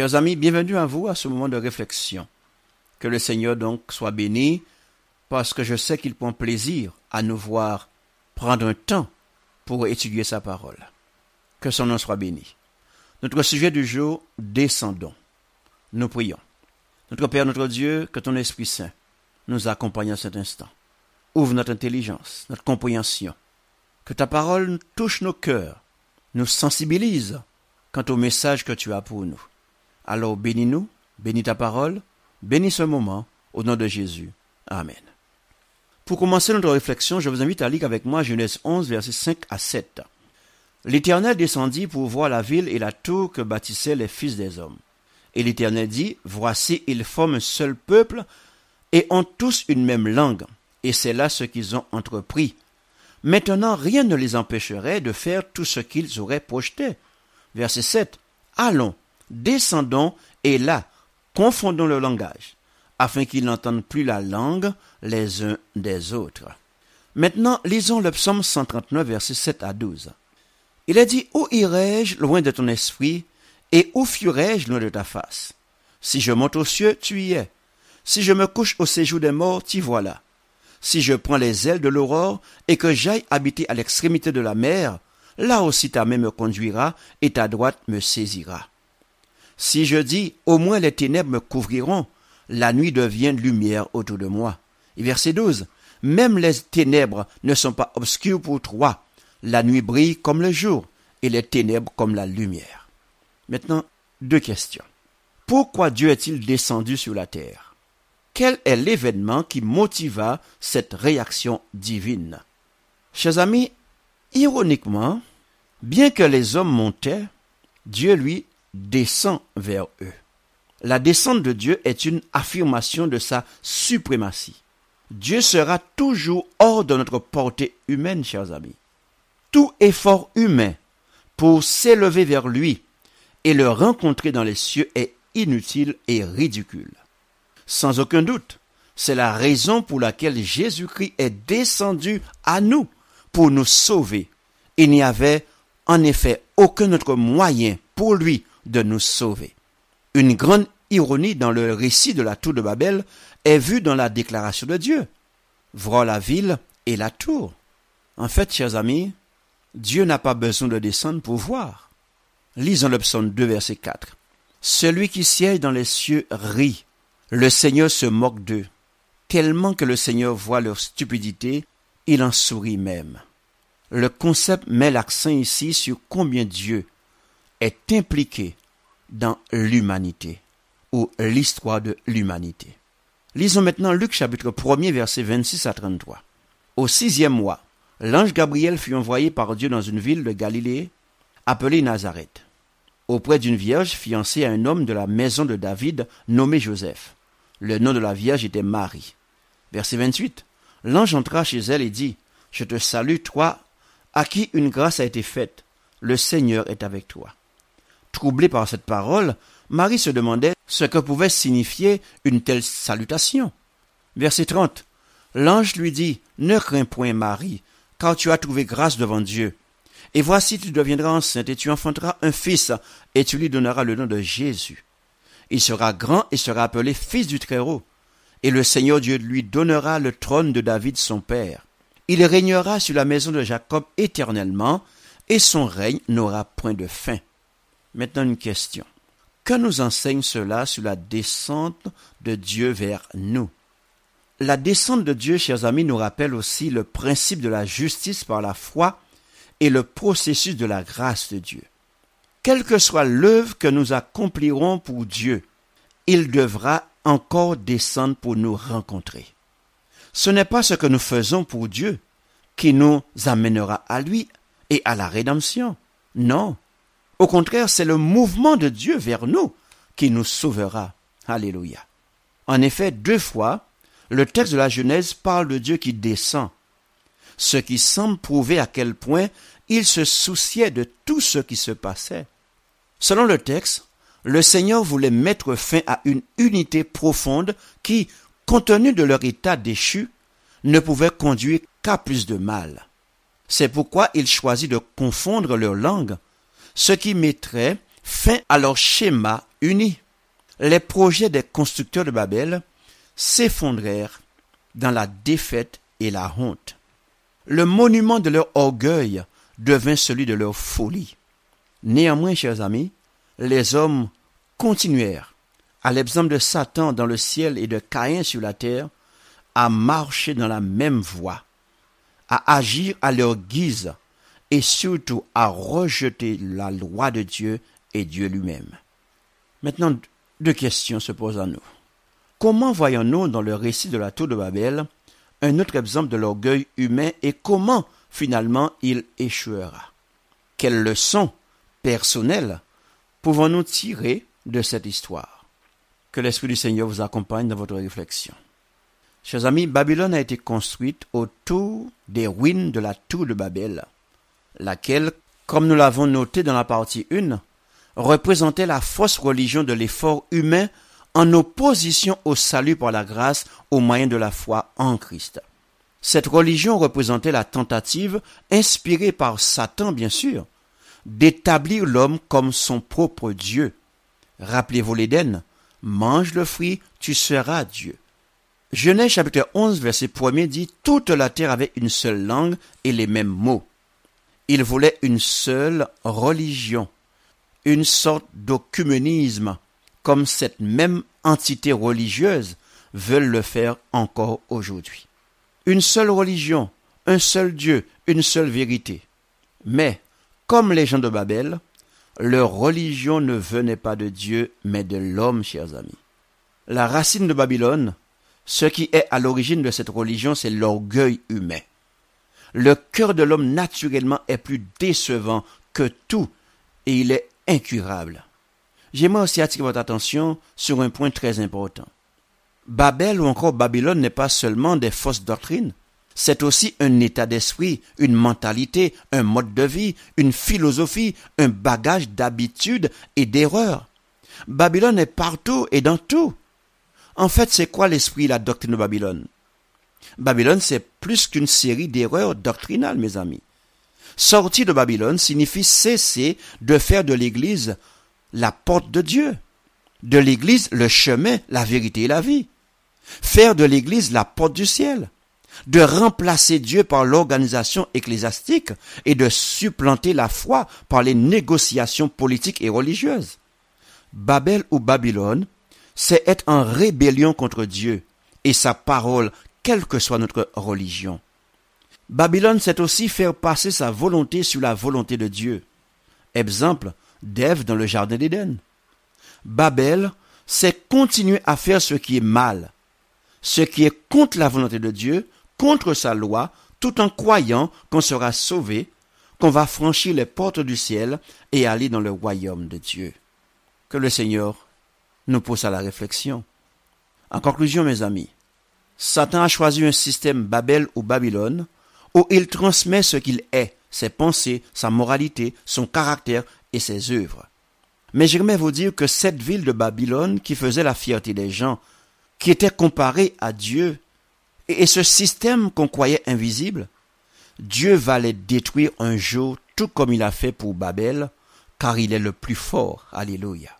Chers amis, bienvenue à vous à ce moment de réflexion. Que le Seigneur donc soit béni, parce que je sais qu'il prend plaisir à nous voir prendre un temps pour étudier sa parole. Que son nom soit béni. Notre sujet du jour, descendons. Nous prions. Notre Père, notre Dieu, que ton Esprit Saint nous accompagne en cet instant. Ouvre notre intelligence, notre compréhension. Que ta parole touche nos cœurs, nous sensibilise quant au message que tu as pour nous. Alors bénis-nous, bénis ta parole, bénis ce moment, au nom de Jésus. Amen. Pour commencer notre réflexion, je vous invite à lire avec moi Genèse 11, versets 5 à 7. L'Éternel descendit pour voir la ville et la tour que bâtissaient les fils des hommes. Et l'Éternel dit, Voici, ils forment un seul peuple et ont tous une même langue, et c'est là ce qu'ils ont entrepris. Maintenant, rien ne les empêcherait de faire tout ce qu'ils auraient projeté. Verset 7. Allons, descendons et là, confondons le langage, afin qu'ils n'entendent plus la langue les uns des autres. Maintenant, lisons le psaume 139, versets 7 à 12. Il est dit, Où irai-je loin de ton esprit, et où fuirai-je loin de ta face Si je monte aux cieux, tu y es. Si je me couche au séjour des morts, t'y voilà. Si je prends les ailes de l'aurore, et que j'aille habiter à l'extrémité de la mer, là aussi ta main me conduira, et ta droite me saisira. Si je dis, au moins les ténèbres me couvriront, la nuit devient lumière autour de moi. Et verset 12. Même les ténèbres ne sont pas obscures pour toi. La nuit brille comme le jour et les ténèbres comme la lumière. Maintenant, deux questions. Pourquoi Dieu est-il descendu sur la terre Quel est l'événement qui motiva cette réaction divine Chers amis, ironiquement, bien que les hommes montaient, Dieu, lui, descend vers eux. La descente de Dieu est une affirmation de sa suprématie. Dieu sera toujours hors de notre portée humaine, chers amis. Tout effort humain pour s'élever vers lui et le rencontrer dans les cieux est inutile et ridicule. Sans aucun doute, c'est la raison pour laquelle Jésus-Christ est descendu à nous pour nous sauver. Il n'y avait en effet aucun autre moyen pour lui de nous sauver. Une grande ironie dans le récit de la tour de Babel est vue dans la déclaration de Dieu. Voir la ville et la tour. En fait, chers amis, Dieu n'a pas besoin de descendre pour voir. Lisons le psaume 2, verset 4. Celui qui siège dans les cieux rit. Le Seigneur se moque d'eux. Tellement que le Seigneur voit leur stupidité, il en sourit même. Le concept met l'accent ici sur combien Dieu est impliqué dans l'humanité ou l'histoire de l'humanité. Lisons maintenant Luc chapitre 1 verset 26 à 33. Au sixième mois, l'ange Gabriel fut envoyé par Dieu dans une ville de Galilée appelée Nazareth, auprès d'une vierge fiancée à un homme de la maison de David nommé Joseph. Le nom de la vierge était Marie. Verset 28. L'ange entra chez elle et dit, Je te salue, toi, à qui une grâce a été faite. Le Seigneur est avec toi. Troublé par cette parole, Marie se demandait ce que pouvait signifier une telle salutation. Verset 30. L'ange lui dit, Ne crains point, Marie, car tu as trouvé grâce devant Dieu. Et voici, tu deviendras enceinte et tu enfanteras un fils, et tu lui donneras le nom de Jésus. Il sera grand et sera appelé fils du Très-Haut. Et le Seigneur Dieu lui donnera le trône de David son père. Il régnera sur la maison de Jacob éternellement, et son règne n'aura point de fin. Maintenant une question. Que nous enseigne cela sur la descente de Dieu vers nous La descente de Dieu, chers amis, nous rappelle aussi le principe de la justice par la foi et le processus de la grâce de Dieu. Quelle que soit l'œuvre que nous accomplirons pour Dieu, il devra encore descendre pour nous rencontrer. Ce n'est pas ce que nous faisons pour Dieu qui nous amènera à lui et à la rédemption. Non, au contraire, c'est le mouvement de Dieu vers nous qui nous sauvera. Alléluia. En effet, deux fois, le texte de la Genèse parle de Dieu qui descend, ce qui semble prouver à quel point il se souciait de tout ce qui se passait. Selon le texte, le Seigneur voulait mettre fin à une unité profonde qui, compte tenu de leur état déchu, ne pouvait conduire qu'à plus de mal. C'est pourquoi il choisit de confondre leur langue ce qui mettrait fin à leur schéma uni. Les projets des constructeurs de Babel s'effondrèrent dans la défaite et la honte. Le monument de leur orgueil devint celui de leur folie. Néanmoins, chers amis, les hommes continuèrent, à l'exemple de Satan dans le ciel et de Caïn sur la terre, à marcher dans la même voie, à agir à leur guise, et surtout à rejeter la loi de Dieu et Dieu lui-même. Maintenant, deux questions se posent à nous. Comment voyons-nous dans le récit de la tour de Babel un autre exemple de l'orgueil humain et comment finalement il échouera Quelles leçons personnelles pouvons-nous tirer de cette histoire Que l'Esprit du Seigneur vous accompagne dans votre réflexion. Chers amis, Babylone a été construite autour des ruines de la tour de Babel laquelle, comme nous l'avons noté dans la partie 1, représentait la fausse religion de l'effort humain en opposition au salut par la grâce au moyen de la foi en Christ. Cette religion représentait la tentative, inspirée par Satan bien sûr, d'établir l'homme comme son propre Dieu. Rappelez-vous l'Éden, mange le fruit, tu seras Dieu. Genèse chapitre 11 verset 1 dit Toute la terre avait une seule langue et les mêmes mots. Il voulait une seule religion, une sorte d'ocuménisme, comme cette même entité religieuse veulent le faire encore aujourd'hui. Une seule religion, un seul Dieu, une seule vérité. Mais, comme les gens de Babel, leur religion ne venait pas de Dieu, mais de l'homme, chers amis. La racine de Babylone, ce qui est à l'origine de cette religion, c'est l'orgueil humain. Le cœur de l'homme naturellement est plus décevant que tout et il est incurable. J'aimerais aussi attirer votre attention sur un point très important. Babel ou encore Babylone n'est pas seulement des fausses doctrines, c'est aussi un état d'esprit, une mentalité, un mode de vie, une philosophie, un bagage d'habitudes et d'erreurs. Babylone est partout et dans tout. En fait, c'est quoi l'esprit la doctrine de Babylone Babylone, c'est plus qu'une série d'erreurs doctrinales, mes amis. Sortir de Babylone signifie cesser de faire de l'Église la porte de Dieu, de l'Église le chemin, la vérité et la vie, faire de l'Église la porte du ciel, de remplacer Dieu par l'organisation ecclésiastique et de supplanter la foi par les négociations politiques et religieuses. Babel ou Babylone, c'est être en rébellion contre Dieu et sa parole quelle que soit notre religion. Babylone sait aussi faire passer sa volonté sur la volonté de Dieu. Exemple, d'Ève dans le jardin d'Éden. Babel sait continuer à faire ce qui est mal, ce qui est contre la volonté de Dieu, contre sa loi, tout en croyant qu'on sera sauvé, qu'on va franchir les portes du ciel et aller dans le royaume de Dieu. Que le Seigneur nous pousse à la réflexion. En conclusion, mes amis, Satan a choisi un système Babel ou Babylone, où il transmet ce qu'il est, ses pensées, sa moralité, son caractère et ses œuvres. Mais j'aimerais vous dire que cette ville de Babylone qui faisait la fierté des gens, qui était comparée à Dieu, et ce système qu'on croyait invisible, Dieu va les détruire un jour tout comme il a fait pour Babel, car il est le plus fort. Alléluia.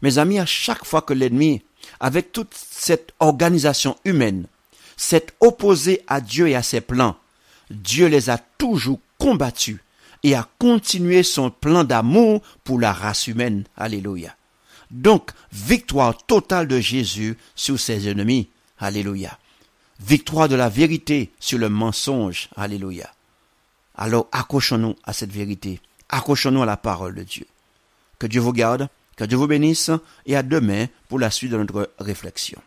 Mes amis, à chaque fois que l'ennemi avec toute cette organisation humaine, cet opposé à Dieu et à ses plans, Dieu les a toujours combattus et a continué son plan d'amour pour la race humaine. Alléluia. Donc, victoire totale de Jésus sur ses ennemis. Alléluia. Victoire de la vérité sur le mensonge. Alléluia. Alors, accrochons-nous à cette vérité. Accrochons-nous à la parole de Dieu. Que Dieu vous garde. Que Dieu vous bénisse et à demain pour la suite de notre réflexion.